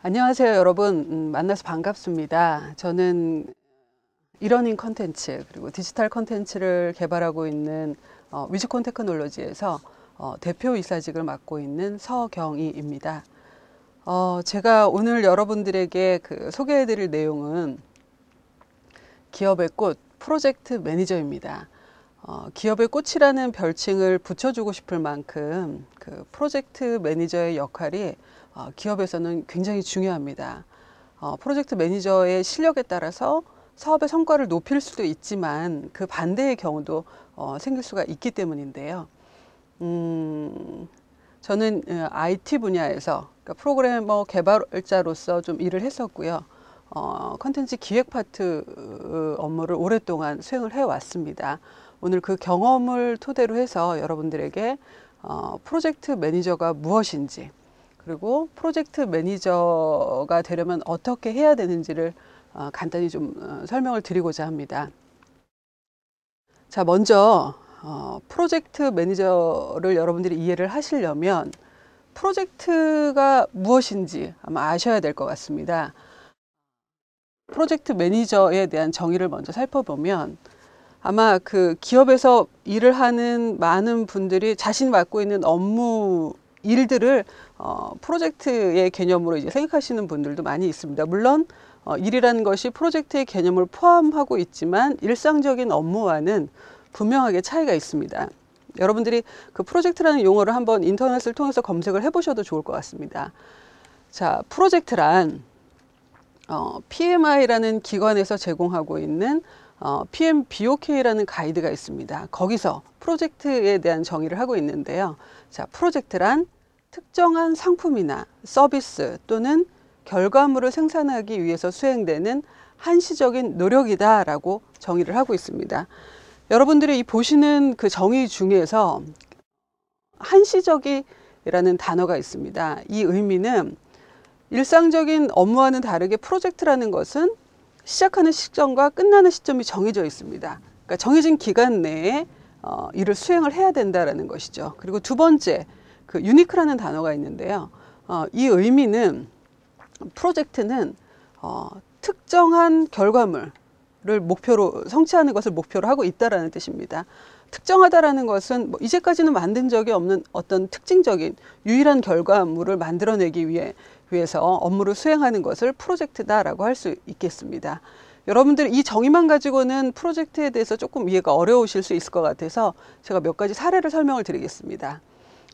안녕하세요 여러분 음, 만나서 반갑습니다 저는 이러닝 컨텐츠 그리고 디지털 컨텐츠를 개발하고 있는 어, 위즈콘 테크놀로지에서 어, 대표 이사직을 맡고 있는 서경희입니다 어, 제가 오늘 여러분들에게 그 소개해 드릴 내용은 기업의 꽃 프로젝트 매니저입니다 어, 기업의 꽃이라는 별칭을 붙여주고 싶을 만큼 그 프로젝트 매니저의 역할이 어, 기업에서는 굉장히 중요합니다. 어, 프로젝트 매니저의 실력에 따라서 사업의 성과를 높일 수도 있지만 그 반대의 경우도 어, 생길 수가 있기 때문인데요. 음, 저는 IT 분야에서 그러니까 프로그래머 개발자로서 좀 일을 했었고요. 어, 컨텐츠 기획 파트 업무를 오랫동안 수행을 해왔습니다. 오늘 그 경험을 토대로 해서 여러분들에게 어, 프로젝트 매니저가 무엇인지 그리고 프로젝트 매니저가 되려면 어떻게 해야 되는지를 어, 간단히 좀 어, 설명을 드리고자 합니다. 자, 먼저 어, 프로젝트 매니저를 여러분들이 이해를 하시려면 프로젝트가 무엇인지 아마 아셔야 될 것 같습니다. 프로젝트 매니저에 대한 정의를 먼저 살펴보면 아마 그 기업에서 일을 하는 많은 분들이 자신이 맡고 있는 업무 일들을 어, 프로젝트의 개념으로 이제 생각하시는 분들도 많이 있습니다. 물론 어, 일이라는 것이 프로젝트의 개념을 포함하고 있지만 일상적인 업무와는 분명하게 차이가 있습니다. 여러분들이 그 프로젝트라는 용어를 한번 인터넷을 통해서 검색을 해보셔도 좋을 것 같습니다. 자, 프로젝트란 어, PMI라는 기관에서 제공하고 있는 어, PM BOK라는 가이드가 있습니다. 거기서 프로젝트에 대한 정의를 하고 있는데요. 자, 프로젝트란 특정한 상품이나 서비스 또는 결과물을 생산하기 위해서 수행되는 한시적인 노력이다라고 정의를 하고 있습니다. 여러분들이 보시는 그 정의 중에서 한시적이라는 단어가 있습니다. 이 의미는 일상적인 업무와는 다르게 프로젝트라는 것은 시작하는 시점과 끝나는 시점이 정해져 있습니다. 그러니까 정해진 기간 내에 어, 일을 수행을 해야 된다라는 것이죠. 그리고 두 번째 그 유니크라는 단어가 있는데요. 어, 이 의미는 프로젝트는 어, 특정한 결과물을 목표로 성취하는 것을 목표로 하고 있다라는 뜻입니다. 특정하다라는 것은 뭐 이제까지는 만든 적이 없는 어떤 특징적인 유일한 결과물을 만들어내기 위해 위해서 업무를 수행하는 것을 프로젝트다라고 할 수 있겠습니다. 여러분들 이 정의만 가지고는 프로젝트에 대해서 조금 이해가 어려우실 수 있을 것 같아서 제가 몇 가지 사례를 설명을 드리겠습니다.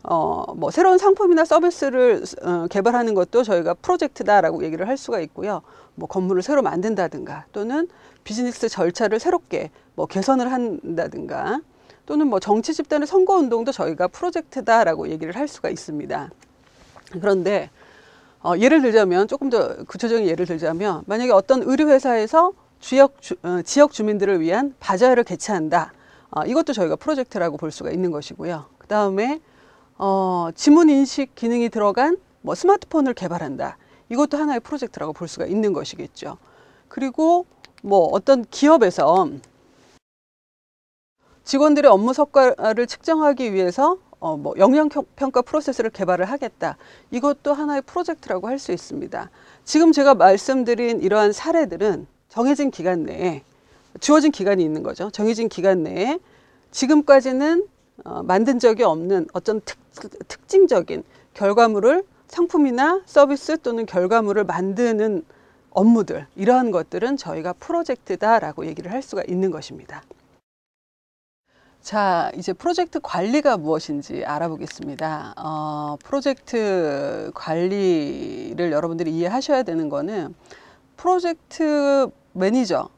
어, 뭐 새로운 상품이나 서비스를 어, 개발하는 것도 저희가 프로젝트다라고 얘기를 할 수가 있고요. 뭐 건물을 새로 만든다든가 또는 비즈니스 절차를 새롭게 뭐 개선을 한다든가 또는 뭐 정치 집단의 선거 운동도 저희가 프로젝트다라고 얘기를 할 수가 있습니다. 그런데 어, 예를 들자면 조금 더 구체적인 예를 들자면 만약에 어떤 의료회사에서 지역, 주, 어, 지역 주민들을 위한 바자회를 개최한다. 어, 이것도 저희가 프로젝트라고 볼 수가 있는 것이고요. 그 다음에 어, 지문 인식 기능이 들어간 뭐 스마트폰을 개발한다. 이것도 하나의 프로젝트라고 볼 수가 있는 것이겠죠. 그리고 뭐 어떤 기업에서 직원들의 업무 성과를 측정하기 위해서 어, 뭐 영향평가 프로세스를 개발을 하겠다. 이것도 하나의 프로젝트라고 할 수 있습니다. 지금 제가 말씀드린 이러한 사례들은 정해진 기간 내에 주어진 기간이 있는 거죠. 정해진 기간 내에 지금까지는 어, 만든 적이 없는 어떤 특, 특징적인 결과물을 상품이나 서비스 또는 결과물을 만드는 업무들 이러한 것들은 저희가 프로젝트다라고 얘기를 할 수가 있는 것입니다. 자, 이제 프로젝트 관리가 무엇인지 알아보겠습니다. 어, 프로젝트 관리를 여러분들이 이해하셔야 되는 거는 프로젝트 매니저,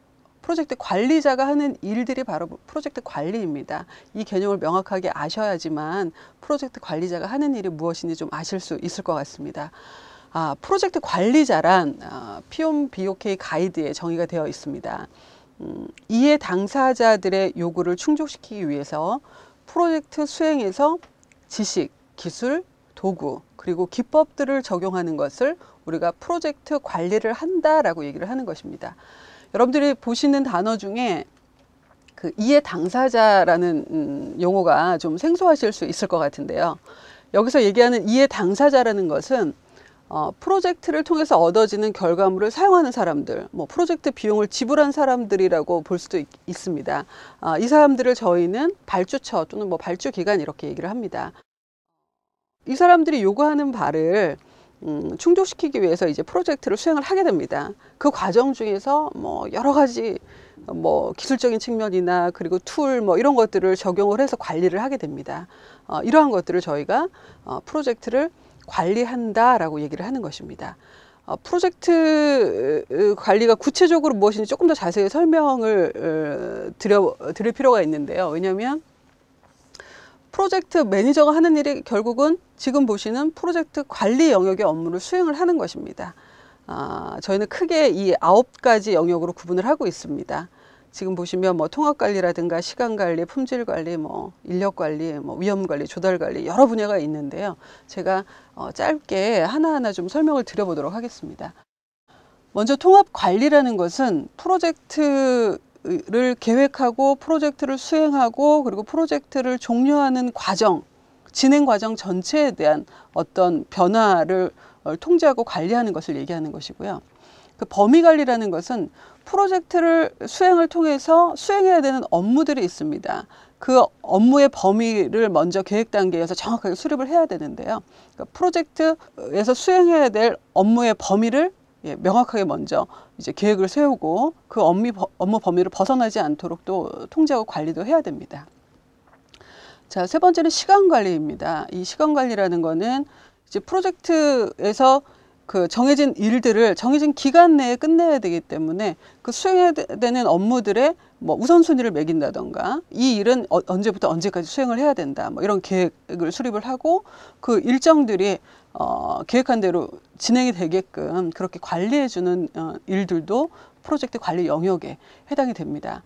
프로젝트 관리자가 하는 일들이 바로 프로젝트 관리입니다. 이 개념을 명확하게 아셔야지만 프로젝트 관리자가 하는 일이 무엇인지 좀 아실 수 있을 것 같습니다. 아, 프로젝트 관리자란 아, 피온 BOK 가이드에 정의가 되어 있습니다. 이해 당사자들의 요구를 충족시키기 위해서 프로젝트 수행에서 지식, 기술, 도구, 그리고 기법들을 적용하는 것을 우리가 프로젝트 관리를 한다라고 얘기를 하는 것입니다. 여러분들이 보시는 단어 중에 그 이해 당사자라는 음, 용어가 좀 생소하실 수 있을 것 같은데요. 여기서 얘기하는 이해 당사자라는 것은 어, 프로젝트를 통해서 얻어지는 결과물을 사용하는 사람들, 뭐 프로젝트 비용을 지불한 사람들이라고 볼 수도 있, 습니다이 어, 사람들을 저희는 발주처 또는 뭐 발주기관 이렇게 얘기를 합니다. 이 사람들이 요구하는 바를 음, 충족시키기 위해서 이제 프로젝트를 수행을 하게 됩니다. 그 과정 중에서 뭐 여러 가지 뭐 기술적인 측면이나 그리고 툴 뭐 이런 것들을 적용을 해서 관리를 하게 됩니다. 어, 이러한 것들을 저희가 어, 프로젝트를 관리한다라고 얘기를 하는 것입니다. 어, 프로젝트 관리가 구체적으로 무엇인지 조금 더 자세히 설명을 드려, 드릴 필요가 있는데요. 왜냐하면 프로젝트 매니저가 하는 일이 결국은 지금 보시는 프로젝트 관리 영역의 업무를 수행을 하는 것입니다. 아, 저희는 크게 이 아홉 가지 영역으로 구분을 하고 있습니다. 지금 보시면 뭐 통합 관리라든가 시간 관리, 품질 관리, 뭐 인력 관리, 뭐 위험 관리, 조달 관리 여러 분야가 있는데요. 제가 어, 짧게 하나하나 좀 설명을 드려보도록 하겠습니다. 먼저 통합 관리라는 것은 프로젝트를 계획하고 프로젝트를 수행하고 그리고 프로젝트를 종료하는 과정, 진행 과정 전체에 대한 어떤 변화를 어, 통제하고 관리하는 것을 얘기하는 것이고요. 그 범위 관리라는 것은 프로젝트를 수행을 통해서 수행해야 되는 업무들이 있습니다. 그 업무의 범위를 먼저 계획 단계에서 정확하게 수립을 해야 되는데요. 그러니까 프로젝트에서 수행해야 될 업무의 범위를 예, 명확하게 먼저 이제 계획을 세우고 그 업무, 업무 범위를 벗어나지 않도록 또 통제하고 관리도 해야 됩니다. 자, 세 번째는 시간 관리입니다. 이 시간 관리라는 거는 이제 프로젝트에서 그 정해진 일들을 정해진 기간 내에 끝내야 되기 때문에 그 수행해야 되는 업무들의 뭐 우선순위를 매긴다던가 이 일은 어, 언제부터 언제까지 수행을 해야 된다 뭐 이런 계획을 수립을 하고 그 일정들이 어, 계획한 대로 진행이 되게끔 그렇게 관리해주는 어, 일들도 프로젝트 관리 영역에 해당이 됩니다.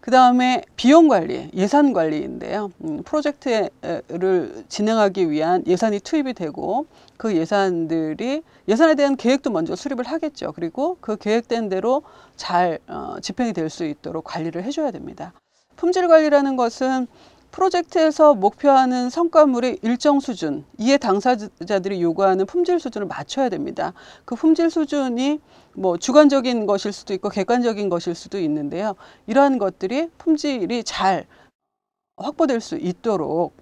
그 다음에 비용 관리, 예산 관리인데요. 음, 프로젝트를 진행하기 위한 예산이 투입이 되고 그 예산들이 예산에 대한 계획도 먼저 수립을 하겠죠. 그리고 그 계획된 대로 잘 어, 집행이 될 수 있도록 관리를 해줘야 됩니다. 품질 관리라는 것은 프로젝트에서 목표하는 성과물의 일정 수준, 이에 당사자들이 요구하는 품질 수준을 맞춰야 됩니다. 그 품질 수준이 뭐 주관적인 것일 수도 있고 객관적인 것일 수도 있는데요. 이러한 것들이 품질이 잘 확보될 수 있도록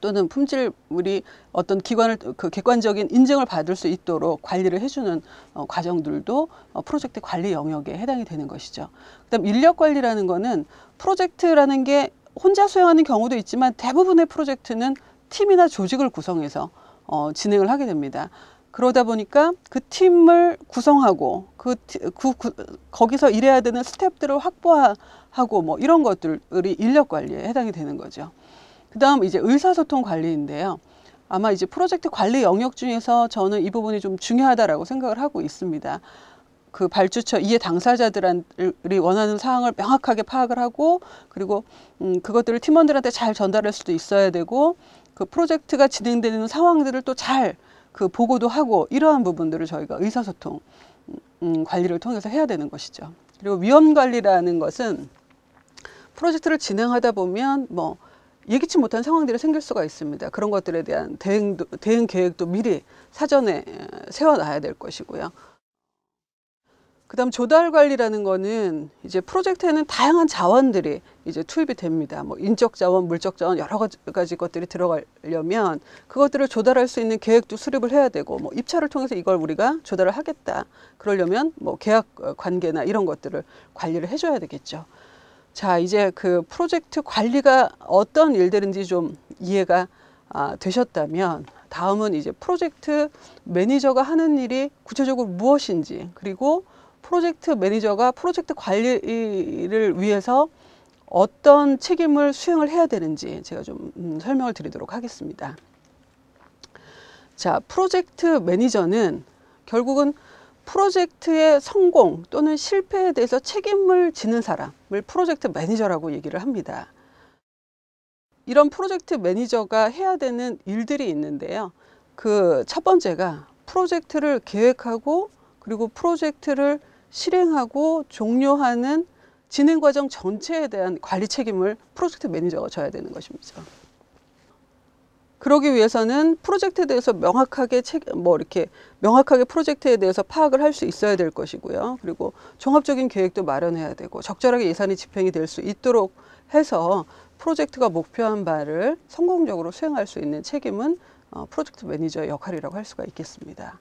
또는 품질 물이 어떤 기관을 그 객관적인 인증을 받을 수 있도록 관리를 해주는 어, 과정들도 어, 프로젝트 관리 영역에 해당이 되는 것이죠. 그다음 인력 관리라는 거는 프로젝트라는 게 혼자 수행하는 경우도 있지만 대부분의 프로젝트는 팀이나 조직을 구성해서 어, 진행을 하게 됩니다. 그러다 보니까 그 팀을 구성하고 그, 그, 그 거기서 일해야 되는 스텝들을 확보하고 뭐 이런 것들이 인력 관리에 해당이 되는 거죠. 그다음 이제 의사소통 관리인데요. 아마 이제 프로젝트 관리 영역 중에서 저는 이 부분이 좀 중요하다라고 생각을 하고 있습니다. 그 발주처 이해 당사자들이 원하는 사항을 명확하게 파악을 하고 그리고 음, 그것들을 팀원들한테 잘 전달할 수도 있어야 되고 그 프로젝트가 진행되는 상황들을 또 잘 그 보고도 하고 이러한 부분들을 저희가 의사소통 음, 관리를 통해서 해야 되는 것이죠. 그리고 위험 관리라는 것은 프로젝트를 진행하다 보면 뭐 예기치 못한 상황들이 생길 수가 있습니다. 그런 것들에 대한 대응도, 대응 계획도 미리 사전에 세워놔야 될 것이고요. 그다음 조달 관리라는 거는 이제 프로젝트에는 다양한 자원들이 이제 투입이 됩니다. 뭐 인적 자원, 물적 자원 여러 가지 것들이 들어가려면 그것들을 조달할 수 있는 계획도 수립을 해야 되고 뭐 입찰을 통해서 이걸 우리가 조달을 하겠다. 그러려면 뭐 계약 관계나 이런 것들을 관리를 해줘야 되겠죠. 자 이제 그 프로젝트 관리가 어떤 일들인지 좀 이해가 아, 되셨다면 다음은 이제 프로젝트 매니저가 하는 일이 구체적으로 무엇인지 그리고 프로젝트 매니저가 프로젝트 관리를 위해서 어떤 책임을 수행을 해야 되는지 제가 좀 음, 설명을 드리도록 하겠습니다. 자, 프로젝트 매니저는 결국은 프로젝트의 성공 또는 실패에 대해서 책임을 지는 사람을 프로젝트 매니저라고 얘기를 합니다. 이런 프로젝트 매니저가 해야 되는 일들이 있는데요. 그 첫 번째가 프로젝트를 계획하고 그리고 프로젝트를 실행하고 종료하는 진행 과정 전체에 대한 관리 책임을 프로젝트 매니저가 져야 되는 것입니다. 그러기 위해서는 프로젝트에 대해서 명확하게 책, 뭐 이렇게 명확하게 프로젝트에 대해서 파악을 할 수 있어야 될 것이고요. 그리고 종합적인 계획도 마련해야 되고 적절하게 예산이 집행이 될 수 있도록 해서 프로젝트가 목표한 바를 성공적으로 수행할 수 있는 책임은 어, 프로젝트 매니저의 역할이라고 할 수가 있겠습니다.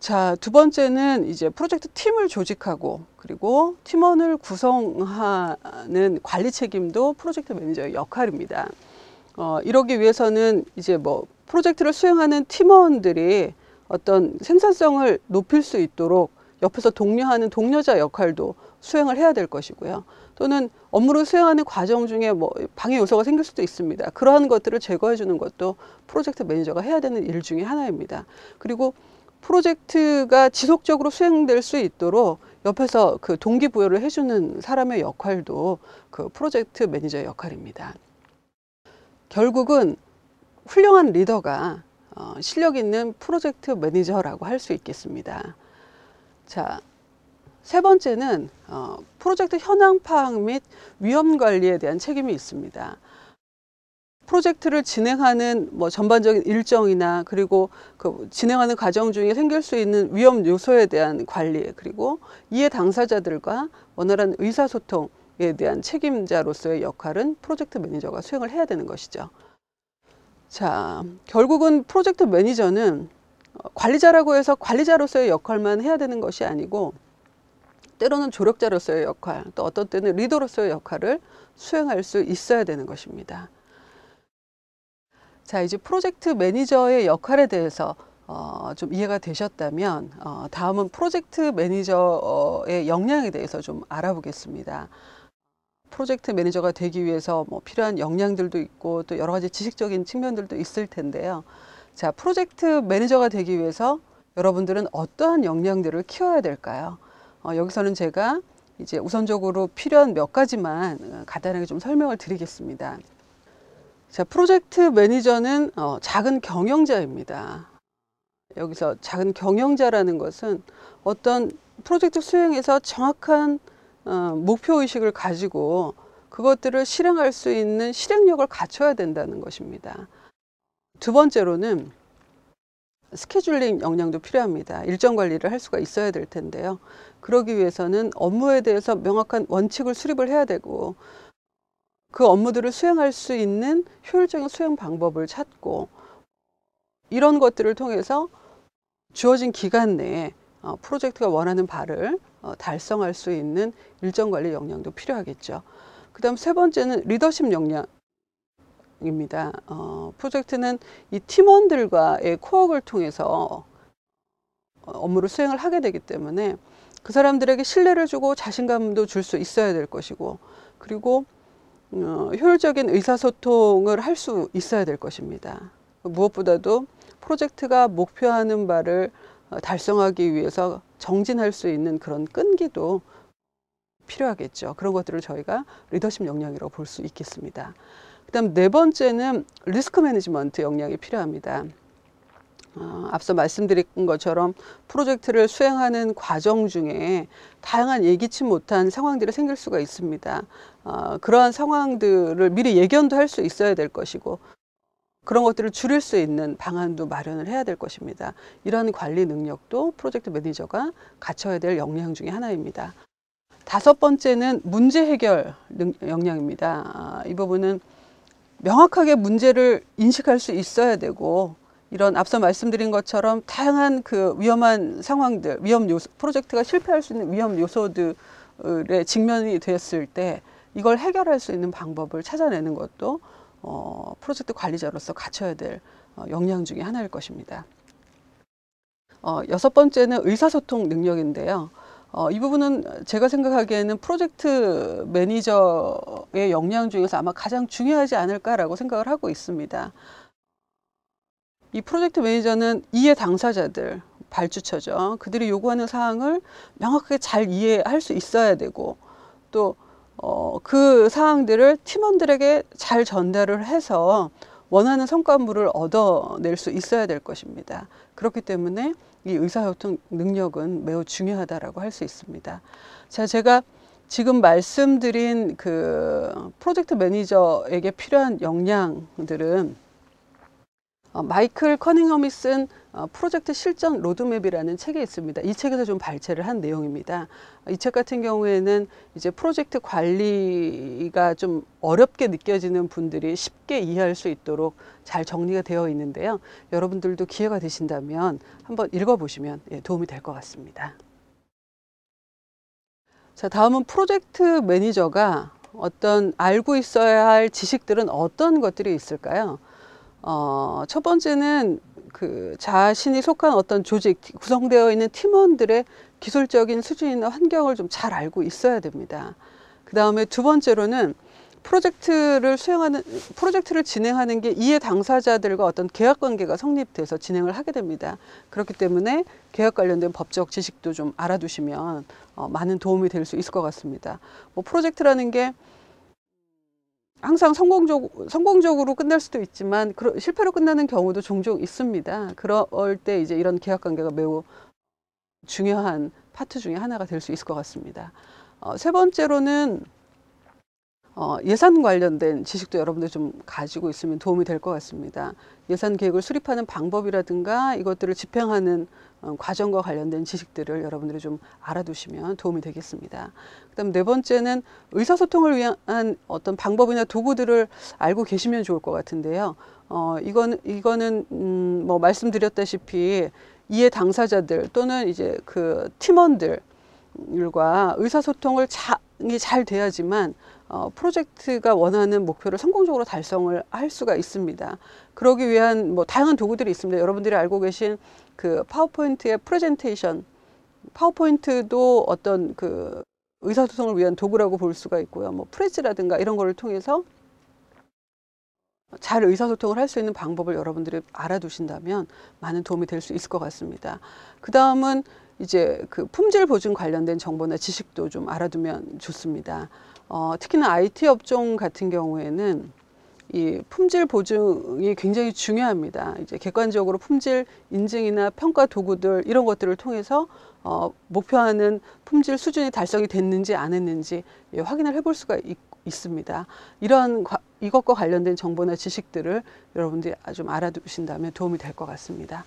자, 두 번째는 이제 프로젝트 팀을 조직하고 그리고 팀원을 구성하는 관리 책임도 프로젝트 매니저의 역할입니다. 어, 이러기 위해서는 이제 뭐 프로젝트를 수행하는 팀원들이 어떤 생산성을 높일 수 있도록 옆에서 독려하는 독려자 역할도 수행을 해야 될 것이고요. 또는 업무를 수행하는 과정 중에 뭐 방해 요소가 생길 수도 있습니다. 그러한 것들을 제거해 주는 것도 프로젝트 매니저가 해야 되는 일 중에 하나입니다. 그리고 프로젝트가 지속적으로 수행될 수 있도록 옆에서 그 동기부여를 해주는 사람의 역할도 그 프로젝트 매니저의 역할입니다. 결국은 훌륭한 리더가 어, 실력 있는 프로젝트 매니저라고 할 수 있겠습니다. 자, 세 번째는 어, 프로젝트 현황 파악 및 위험 관리에 대한 책임이 있습니다. 프로젝트를 진행하는 뭐 전반적인 일정이나 그리고 그 진행하는 과정 중에 생길 수 있는 위험 요소에 대한 관리 그리고 이해 당사자들과 원활한 의사소통에 대한 책임자로서의 역할은 프로젝트 매니저가 수행을 해야 되는 것이죠. 자, 결국은 프로젝트 매니저는 관리자라고 해서 관리자로서의 역할만 해야 되는 것이 아니고 때로는 조력자로서의 역할, 또 어떤 때는 리더로서의 역할을 수행할 수 있어야 되는 것입니다. 자, 이제 프로젝트 매니저의 역할에 대해서 어, 좀 이해가 되셨다면 어, 다음은 프로젝트 매니저의 역량에 대해서 좀 알아보겠습니다. 프로젝트 매니저가 되기 위해서 뭐 필요한 역량들도 있고 또 여러 가지 지식적인 측면들도 있을 텐데요. 자, 프로젝트 매니저가 되기 위해서 여러분들은 어떠한 역량들을 키워야 될까요? 어, 여기서는 제가 이제 우선적으로 필요한 몇 가지만 어, 간단하게 좀 설명을 드리겠습니다. 자, 프로젝트 매니저는 어, 작은 경영자입니다. 여기서 작은 경영자라는 것은 어떤 프로젝트 수행에서 정확한 어, 목표의식을 가지고 그것들을 실행할 수 있는 실행력을 갖춰야 된다는 것입니다. 두 번째로는 스케줄링 역량도 필요합니다. 일정 관리를 할 수가 있어야 될 텐데요. 그러기 위해서는 업무에 대해서 명확한 원칙을 수립을 해야 되고 그 업무들을 수행할 수 있는 효율적인 수행 방법을 찾고 이런 것들을 통해서 주어진 기간 내에 어, 프로젝트가 원하는 바를 어, 달성할 수 있는 일정 관리 역량도 필요하겠죠. 그 다음 세 번째는 리더십 역량입니다. 어, 프로젝트는 이 팀원들과의 코어를 통해서 어, 업무를 수행을 하게 되기 때문에 그 사람들에게 신뢰를 주고 자신감도 줄 수 있어야 될 것이고 그리고 어, 효율적인 의사소통을 할 수 있어야 될 것입니다. 무엇보다도 프로젝트가 목표하는 바를 어, 달성하기 위해서 정진할 수 있는 그런 끈기도 필요하겠죠. 그런 것들을 저희가 리더십 역량이라고 볼 수 있겠습니다. 그 다음 네 번째는 리스크 매니지먼트 역량이 필요합니다. 아, 앞서 말씀드린 것처럼 프로젝트를 수행하는 과정 중에 다양한 예기치 못한 상황들이 생길 수가 있습니다. 어, 그러한 상황들을 미리 예견도 할 수 있어야 될 것이고 그런 것들을 줄일 수 있는 방안도 마련을 해야 될 것입니다. 이러한 관리 능력도 프로젝트 매니저가 갖춰야 될 역량 중에 하나입니다. 다섯 번째는 문제 해결 역량입니다. 아, 이 부분은 명확하게 문제를 인식할 수 있어야 되고 이런 앞서 말씀드린 것처럼 다양한 그 위험한 상황들, 위험 요소, 프로젝트가 실패할 수 있는 위험 요소들의 직면이 됐을 때 이걸 해결할 수 있는 방법을 찾아내는 것도 어, 프로젝트 관리자로서 갖춰야 될 어, 역량 중의 하나일 것입니다. 어, 여섯 번째는 의사소통 능력인데요. 어, 이 부분은 제가 생각하기에는 프로젝트 매니저의 역량 중에서 아마 가장 중요하지 않을까라고 생각을 하고 있습니다. 이 프로젝트 매니저는 이해 당사자들, 발주처죠. 그들이 요구하는 사항을 명확하게 잘 이해할 수 있어야 되고 또 어, 그 사항들을 팀원들에게 잘 전달을 해서 원하는 성과물을 얻어낼 수 있어야 될 것입니다. 그렇기 때문에 이 의사소통 능력은 매우 중요하다라고 할 수 있습니다. 자, 제가 지금 말씀드린 그 프로젝트 매니저에게 필요한 역량들은 어, 마이클 커닝엄이 쓴 어, 프로젝트 실전 로드맵이라는 책이 있습니다. 이 책에서 좀 발췌를 한 내용입니다. 이 책 같은 경우에는 이제 프로젝트 관리가 좀 어렵게 느껴지는 분들이 쉽게 이해할 수 있도록 잘 정리가 되어 있는데요. 여러분들도 기회가 되신다면 한번 읽어보시면 예, 도움이 될 것 같습니다. 자, 다음은 프로젝트 매니저가 어떤 알고 있어야 할 지식들은 어떤 것들이 있을까요? 어, 첫 번째는 그 자신이 속한 어떤 조직 구성되어 있는 팀원들의 기술적인 수준이나 환경을 좀 잘 알고 있어야 됩니다. 그 다음에 두 번째로는 프로젝트를 수행하는 프로젝트를 진행하는 게 이해 당사자들과 어떤 계약 관계가 성립돼서 진행을 하게 됩니다. 그렇기 때문에 계약 관련된 법적 지식도 좀 알아두시면 어, 많은 도움이 될 수 있을 것 같습니다. 뭐 프로젝트라는 게 항상 성공적, 성공적으로 끝날 수도 있지만 그러, 실패로 끝나는 경우도 종종 있습니다. 그럴 때 이제 이런 계약 관계가 매우 중요한 파트 중에 하나가 될 수 있을 것 같습니다. 어, 세 번째로는 어, 예산 관련된 지식도 여러분들 좀 가지고 있으면 도움이 될 것 같습니다. 예산 계획을 수립하는 방법이라든가 이것들을 집행하는 어, 과정과 관련된 지식들을 여러분들이 좀 알아두시면 도움이 되겠습니다. 그다음 네 번째는 의사소통을 위한 어떤 방법이나 도구들을 알고 계시면 좋을 것 같은데요. 어, 이건 이거는 음, 뭐 말씀드렸다시피 이해 당사자들 또는 이제 그 팀원들과 의사소통을 잘, 잘 돼야지만 어, 프로젝트가 원하는 목표를 성공적으로 달성을 할 수가 있습니다. 그러기 위한 뭐 다양한 도구들이 있습니다. 여러분들이 알고 계신 그 파워포인트의 프레젠테이션, 파워포인트도 어떤 그 의사소통을 위한 도구라고 볼 수가 있고요. 뭐 프레즈라든가 이런 거를 통해서 잘 의사소통을 할 수 있는 방법을 여러분들이 알아두신다면 많은 도움이 될 수 있을 것 같습니다. 그 다음은 이제 그 품질 보증 관련된 정보나 지식도 좀 알아두면 좋습니다. 어, 특히나 IT 업종 같은 경우에는 이 품질 보증이 굉장히 중요합니다. 이제 객관적으로 품질 인증이나 평가 도구들 이런 것들을 통해서 어, 목표하는 품질 수준이 달성이 됐는지 안 했는지 예, 확인을 해볼 수가 있, 있 습니다 이런 과, 이것과 관련된 정보나 지식들을 여러분들이 아, 좀 알아두신다면 도움이 될 것 같습니다.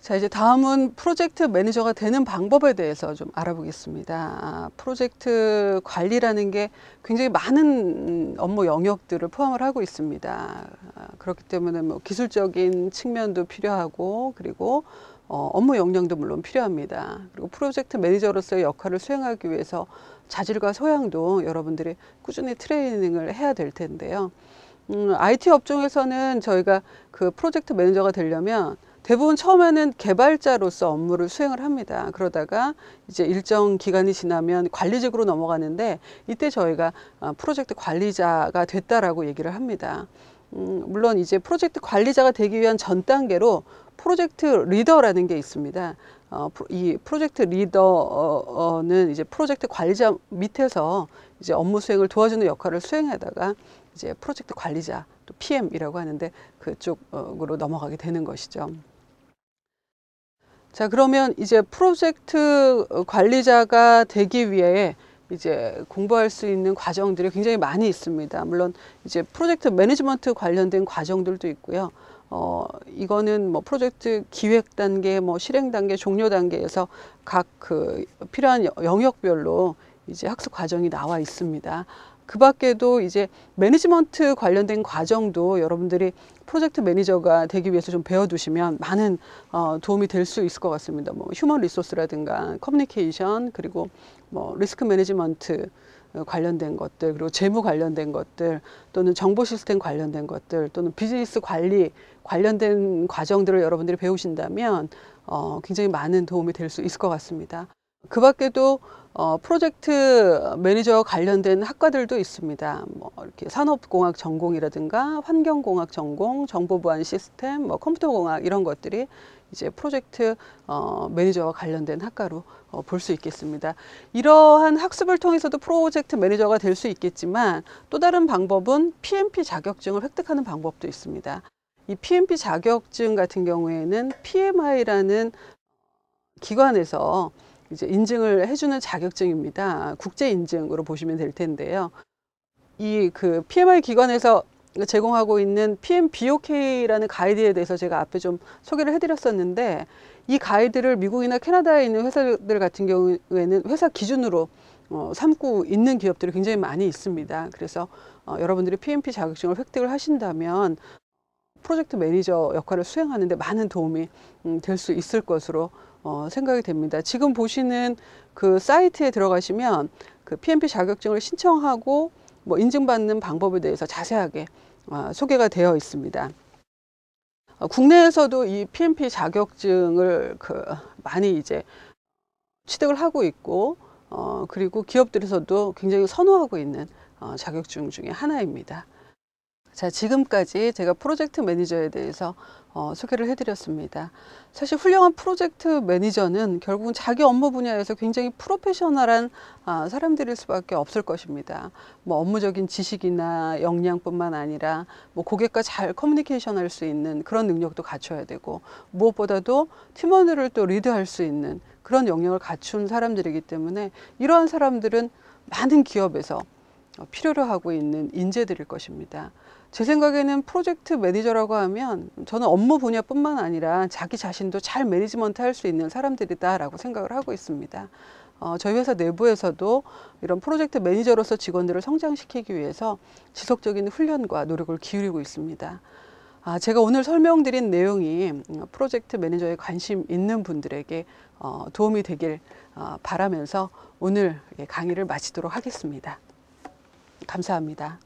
자 이제 다음은 프로젝트 매니저가 되는 방법에 대해서 좀 알아보겠습니다. 아, 프로젝트 관리라는 게 굉장히 많은 업무 영역들을 포함을 하고 있습니다. 아, 그렇기 때문에 뭐 기술적인 측면도 필요하고 그리고 어, 업무 역량도 물론 필요합니다. 그리고 프로젝트 매니저로서의 역할을 수행하기 위해서 자질과 소양도 여러분들이 꾸준히 트레이닝을 해야 될 텐데요. 음, IT 업종에서는 저희가 그 프로젝트 매니저가 되려면 대부분 처음에는 개발자로서 업무를 수행을 합니다. 그러다가 이제 일정 기간이 지나면 관리직으로 넘어가는데 이때 저희가 어, 프로젝트 관리자가 됐다라고 얘기를 합니다. 음, 물론 이제 프로젝트 관리자가 되기 위한 전 단계로 프로젝트 리더라는 게 있습니다. 어, 이 프로젝트 리더는 이제 프로젝트 관리자 밑에서 이제 업무 수행을 도와주는 역할을 수행하다가 이제 프로젝트 관리자 또 PM이라고 하는데 그쪽으로 넘어가게 되는 것이죠. 자 그러면 이제 프로젝트 관리자가 되기 위해 이제 공부할 수 있는 과정들이 굉장히 많이 있습니다. 물론 이제 프로젝트 매니지먼트 관련된 과정들도 있고요. 어, 이거는 뭐 프로젝트 기획 단계, 뭐 실행 단계, 종료 단계에서 각 그 필요한 영역별로 이제 학습 과정이 나와 있습니다. 그 밖에도 이제 매니지먼트 관련된 과정도 여러분들이 프로젝트 매니저가 되기 위해서 좀 배워두시면 많은 어, 도움이 될 수 있을 것 같습니다. 뭐 휴먼 리소스라든가 커뮤니케이션 그리고 뭐 리스크 매니지먼트 어, 관련된 것들 그리고 재무 관련된 것들 또는 정보 시스템 관련된 것들 또는 비즈니스 관리 관련된 과정들을 여러분들이 배우신다면 어, 굉장히 많은 도움이 될 수 있을 것 같습니다. 그 밖에도 어, 프로젝트 매니저와 관련된 학과들도 있습니다. 뭐 이렇게 산업공학 전공이라든가 환경공학 전공, 정보보안 시스템, 뭐 컴퓨터공학 이런 것들이 이제 프로젝트 어, 매니저와 관련된 학과로 어, 볼수 있겠습니다. 이러한 학습을 통해서도 프로젝트 매니저가 될 수 있겠지만 또 다른 방법은 PMP 자격증을 획득하는 방법도 있습니다. 이 PMP 자격증 같은 경우에는 PMI라는 기관에서 이제 인증을 해주는 자격증입니다. 국제 인증으로 보시면 될 텐데요. 이 그 PMI 기관에서 제공하고 있는 PMBOK라는 가이드에 대해서 제가 앞에 좀 소개를 해드렸었는데 이 가이드를 미국이나 캐나다에 있는 회사들 같은 경우에는 회사 기준으로 어, 삼고 있는 기업들이 굉장히 많이 있습니다. 그래서 어, 여러분들이 PMP 자격증을 획득을 하신다면 프로젝트 매니저 역할을 수행하는데 많은 도움이 음, 될수 있을 것으로 어, 생각이 됩니다. 지금 보시는 그 사이트에 들어가시면 그 PMP 자격증을 신청하고 뭐 인증받는 방법에 대해서 자세하게 어, 소개가 되어 있습니다. 어, 국내에서도 이 PMP 자격증을 그 많이 이제 취득을 하고 있고 어, 그리고 기업들에서도 굉장히 선호하고 있는 어, 자격증 중에 하나입니다. 자, 지금까지 제가 프로젝트 매니저에 대해서 어, 소개를 해드렸습니다. 사실 훌륭한 프로젝트 매니저는 결국은 자기 업무 분야에서 굉장히 프로페셔널한 아, 사람들일 수밖에 없을 것입니다. 뭐 업무적인 지식이나 역량뿐만 아니라 뭐 고객과 잘 커뮤니케이션할 수 있는 그런 능력도 갖춰야 되고 무엇보다도 팀원들을 또 리드할 수 있는 그런 역량을 갖춘 사람들이기 때문에 이러한 사람들은 많은 기업에서 어, 필요로 하고 있는 인재들일 것입니다. 제 생각에는 프로젝트 매니저라고 하면 저는 업무 분야뿐만 아니라 자기 자신도 잘 매니지먼트 할 수 있는 사람들이다라고 생각을 하고 있습니다. 어, 저희 회사 내부에서도 이런 프로젝트 매니저로서 직원들을 성장시키기 위해서 지속적인 훈련과 노력을 기울이고 있습니다. 아, 제가 오늘 설명드린 내용이 프로젝트 매니저에 관심 있는 분들에게 어, 도움이 되길 어, 바라면서 오늘 강의를 마치도록 하겠습니다. 감사합니다.